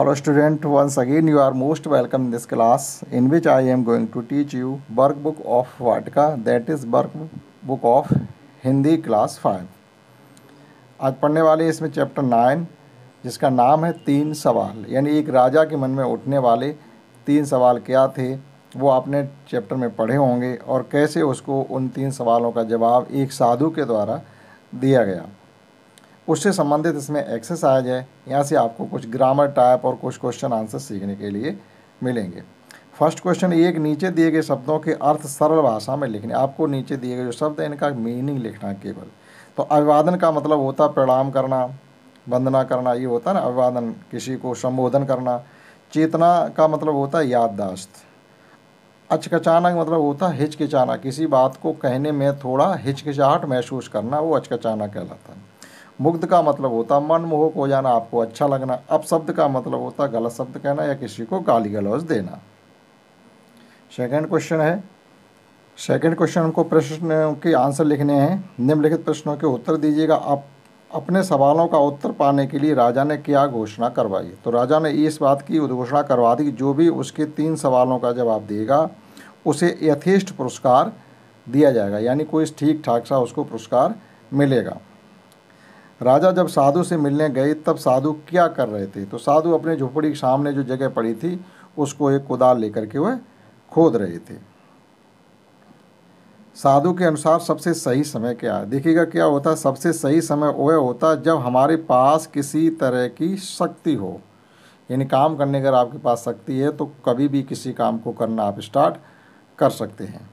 Hello student, once again you are most welcome in this class in which I am going to teach you workbook of Vatika that is workbook of Hindi class 5. आज पढ़ने वाले इसमें chapter nine जिसका नाम है तीन सवाल यानी एक राजा के मन में उठने वाले तीन सवाल क्या थे वो आपने चैप्टर में पढ़े होंगे और कैसे उसको उन तीन सवालों का जवाब एक साधु के द्वारा दिया गया उससे संबंधित इसमें एक्सरसाइज है यहाँ से आपको कुछ ग्रामर टाइप और कुछ क्वेश्चन आंसर सीखने के लिए मिलेंगे फर्स्ट क्वेश्चन एक नीचे दिए गए शब्दों के अर्थ सरल भाषा में लिखने आपको नीचे दिए गए जो शब्द हैं इनका मीनिंग लिखना केवल तो अभिवादन का मतलब होता है प्रणाम करना वंदना करना ये होता है ना अभिवादन किसी को संबोधन करना चेतना का मतलब होता है याददाश्त अचकचाना का मतलब होता है हिचकिचाना किसी बात को कहने में थोड़ा हिचकिचाहट महसूस करना वो अचकचाना कहलाता है मुग्ध का मतलब होता मनमोहक हो जाना आपको अच्छा लगना अपशब्द का मतलब होता गलत शब्द कहना या किसी को गाली गलौज देना सेकेंड क्वेश्चन है सेकेंड क्वेश्चन हमको प्रश्न के आंसर लिखने हैं निम्नलिखित प्रश्नों के उत्तर दीजिएगा आप अपने सवालों का उत्तर पाने के लिए राजा ने क्या घोषणा करवाई तो राजा ने इस बात की उद्घोषणा करवा दी कि जो भी उसके तीन सवालों का जवाब देगा उसे यथेष्ट पुरस्कार दिया जाएगा यानी कोई ठीक ठाक सा उसको पुरस्कार मिलेगा राजा जब साधु से मिलने गए तब साधु क्या कर रहे थे तो साधु अपने झोपड़ी के सामने जो जगह पड़ी थी उसको एक कुदाल लेकर के वह खोद रहे थे साधु के अनुसार सबसे सही समय क्या है देखिएगा क्या होता है सबसे सही समय वह होता है जब हमारे पास किसी तरह की शक्ति हो यानी काम करने अगर आपके पास शक्ति है तो कभी भी किसी काम को करना आप स्टार्ट कर सकते हैं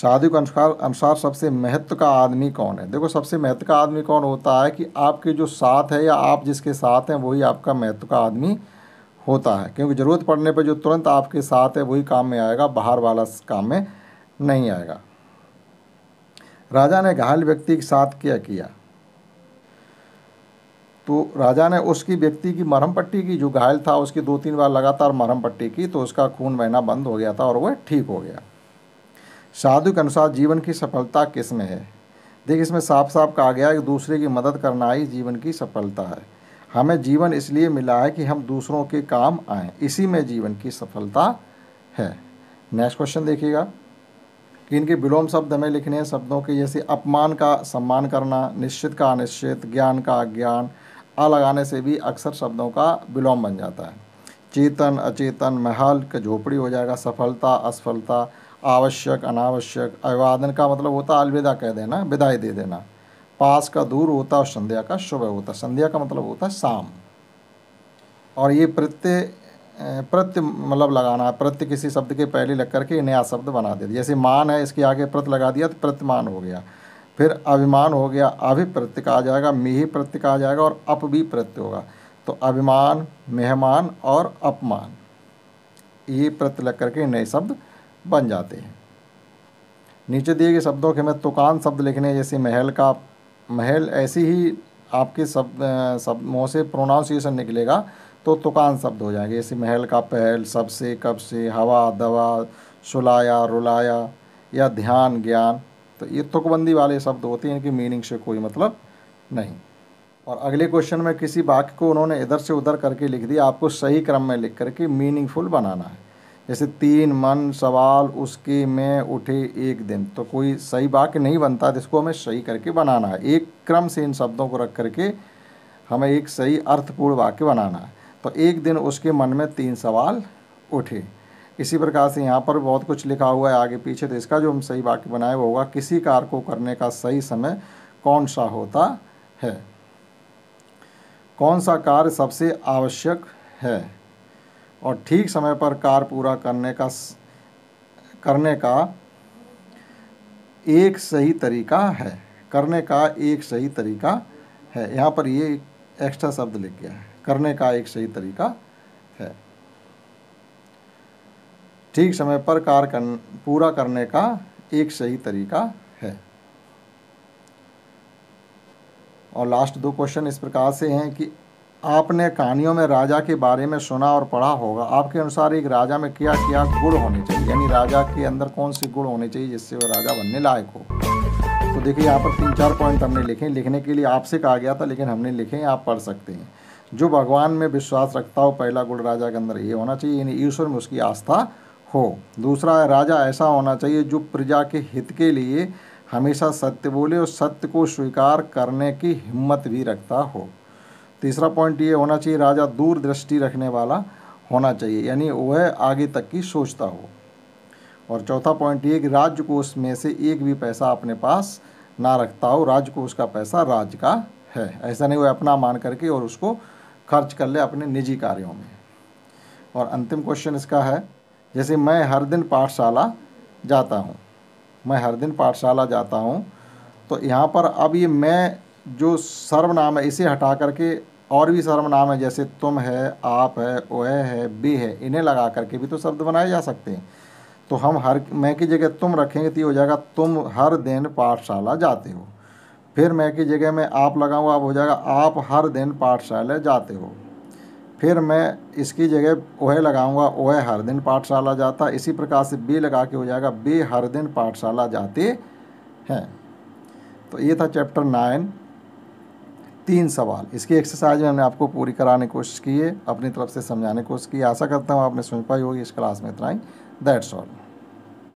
शादी के अनुसार अनुसार सबसे महत्व का आदमी कौन है देखो सबसे महत्व का आदमी कौन होता है कि आपके जो साथ है या आप जिसके साथ हैं वही आपका महत्व का आदमी होता है क्योंकि ज़रूरत पड़ने पर जो तुरंत आपके साथ है वही काम में आएगा बाहर वाला काम में नहीं आएगा राजा ने घायल व्यक्ति के साथ क्या किया तो राजा ने उसकी व्यक्ति की मरहम पट्टी की जो घायल था उसकी दो तीन बार लगातार मरहम पट्टी की तो उसका खून बहना बंद हो गया था और वह ठीक हो गया साधु के अनुसार जीवन की सफलता किस में है देखिए इसमें साफ साफ कहा गया है कि दूसरे की मदद करना ही जीवन की सफलता है हमें जीवन इसलिए मिला है कि हम दूसरों के काम आएँ इसी में जीवन की सफलता है नेक्स्ट क्वेश्चन देखिएगा कि इनके विलोम शब्द हमें लिखने हैं शब्दों के जैसे अपमान का सम्मान करना निश्चित का अनिश्चित ज्ञान का अज्ञान आ लगाने से भी अक्सर शब्दों का विलोम बन जाता है चेतन अचेतन महल का झोपड़ी हो जाएगा सफलता असफलता आवश्यक अनावश्यक अभिवादन का मतलब होता अलविदा कह देना विदाई दे देना पास का दूर होता और संध्या का शुभ होता संध्या का मतलब होता है शाम और ये प्रत्यय प्रत्य मतलब लगाना है प्रत्य किसी शब्द के पहले लग करके नया शब्द बना दिया जैसे मान है इसके आगे प्रत लगा दिया तो प्रत्यमान हो गया फिर अभिमान हो गया अभिप्रत्य कहा जाएगा मेह प्रत्य कहा जाएगा और अप भी प्रत्यय होगा तो अभिमान मेहमान और अपमान ये प्रत्य लग करके नए शब्द बन जाते हैं नीचे दिए गए शब्दों के मैं तुकान शब्द लिखने जैसे महल का महल ऐसी ही आपके शब्द सब मुँह से प्रोनाउंसिएशन निकलेगा तो तुकान शब्द हो जाएंगे जैसे महल का पहल सबसे कब से हवा दवा सुलाया रुलाया या ध्यान ज्ञान तो ये तुकबंदी वाले शब्द होते हैं इनकी मीनिंग से कोई मतलब नहीं और अगले क्वेश्चन में किसी वाक्य को उन्होंने इधर से उधर करके लिख दिया आपको सही क्रम में लिख करके मीनिंगफुल बनाना है जैसे तीन मन सवाल उसके में उठे एक दिन तो कोई सही वाक्य नहीं बनता जिसको हमें सही करके बनाना है एक क्रम से इन शब्दों को रख करके हमें एक सही अर्थपूर्ण वाक्य बनाना है तो एक दिन उसके मन में तीन सवाल उठे इसी प्रकार से यहाँ पर बहुत कुछ लिखा हुआ है आगे पीछे तो इसका जो हम सही वाक्य बनाए वो होगा किसी कार्य को करने का सही समय कौन सा होता है कौन सा कार्य सबसे आवश्यक है और ठीक समय पर कार्य पूरा करने का करने का एक सही तरीका है करने का एक सही तरीका है यहाँ पर ये एक्स्ट्रा शब्द लिख गया है करने का एक सही तरीका है ठीक समय पर कार्य कर, पूरा करने का एक सही तरीका है और लास्ट दो क्वेश्चन इस प्रकार से हैं कि आपने कहानियों में राजा के बारे में सुना और पढ़ा होगा आपके अनुसार एक राजा में क्या क्या गुण होने चाहिए यानी राजा के अंदर कौन से गुण होने चाहिए जिससे वह राजा बनने लायक हो तो देखिए यहाँ पर तीन चार पॉइंट हमने लिखे लिखने के लिए आपसे कहा गया था लेकिन हमने लिखे आप पढ़ सकते हैं जो भगवान में विश्वास रखता हो पहला गुण राजा के अंदर ये होना चाहिए यानी ईश्वर में उसकी आस्था हो दूसरा राजा ऐसा होना चाहिए जो प्रजा के हित के लिए हमेशा सत्य बोले और सत्य को स्वीकार करने की हिम्मत भी रखता हो तीसरा पॉइंट ये होना चाहिए राजा दूर दृष्टि रखने वाला होना चाहिए यानी वह आगे तक की सोचता हो और चौथा पॉइंट ये कि राजकोष में से एक भी पैसा अपने पास ना रखता हो राजकोष का पैसा राज्य का है ऐसा नहीं वह अपना मान करके और उसको खर्च कर ले अपने निजी कार्यों में और अंतिम क्वेश्चन इसका है जैसे मैं हर दिन पाठशाला जाता हूँ मैं हर दिन पाठशाला जाता हूँ तो यहाँ पर अब ये मैं जो सर्वनाम है इसे हटा करके और भी सर्वनाम है जैसे तुम है आप है वह है बे है इन्हें लगा करके भी तो शब्द बनाए जा सकते हैं तो हम हर मैं की जगह तुम रखेंगे तो ये हो जाएगा तुम हर दिन पाठशाला जाते हो फिर मैं की जगह में आप लगाऊँ आप हो जाएगा आप हर दिन पाठशाला जाते हो फिर मैं इसकी जगह वह लगाऊंगा वह हर दिन पाठशाला जाता इसी प्रकार से बे लगा के हो जाएगा बे हर दिन पाठशाला जाते हैं तो ये था चैप्टर नाइन तीन सवाल इसकी एक्सरसाइज में हमने आपको पूरी कराने की कोशिश की है अपनी तरफ से समझाने की कोशिश की आशा करता हूँ आपने समझ पाई होगी इस क्लास में इतना ही दैट्स ऑल